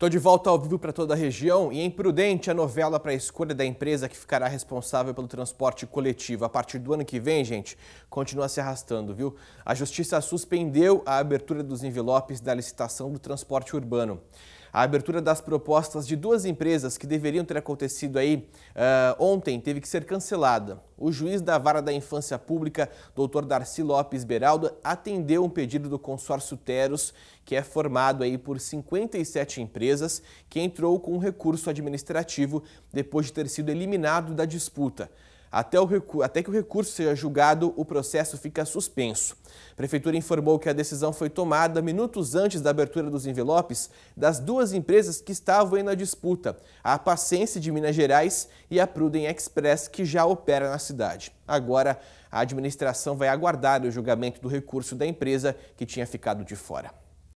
Estou de volta ao vivo para toda a região e é imprudente a novela para a escolha da empresa que ficará responsável pelo transporte coletivo. A partir do ano que vem, gente, continua se arrastando, viu? A Justiça suspendeu a abertura dos envelopes da licitação do transporte urbano. A abertura das propostas de duas empresas que deveriam ter acontecido aí uh, ontem teve que ser cancelada. O juiz da Vara da Infância Pública, doutor Darcy Lopes Beraldo, atendeu um pedido do consórcio Teros, que é formado aí por 57 empresas, que entrou com um recurso administrativo depois de ter sido eliminado da disputa. Até, o, até, que o recurso seja julgado, o processo fica suspenso. A Prefeitura informou que a decisão foi tomada minutos antes da abertura dos envelopes das duas empresas que estavam aí na disputa, a Paciência de Minas Gerais e a Pruden Express, que já opera na cidade. Agora, a administração vai aguardar o julgamento do recurso da empresa que tinha ficado de fora.